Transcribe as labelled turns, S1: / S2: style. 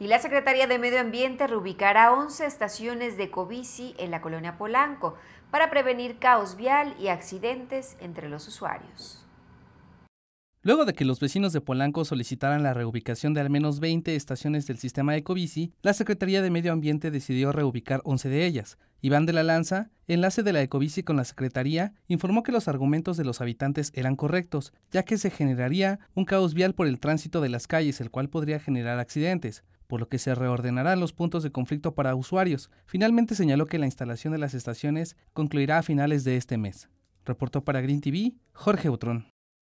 S1: Y la Secretaría de Medio Ambiente reubicará 11 estaciones de Ecobici en la colonia Polanco para prevenir caos vial y accidentes entre los usuarios.
S2: Luego de que los vecinos de Polanco solicitaran la reubicación de al menos 20 estaciones del sistema Ecobici, la Secretaría de Medio Ambiente decidió reubicar 11 de ellas. Iván de la Lanza, enlace de la Ecobici con la Secretaría, informó que los argumentos de los habitantes eran correctos, ya que se generaría un caos vial por el tránsito de las calles, el cual podría generar accidentes por lo que se reordenarán los puntos de conflicto para usuarios. Finalmente señaló que la instalación de las estaciones concluirá a finales de este mes. Reportó para Green TV Jorge Utrón.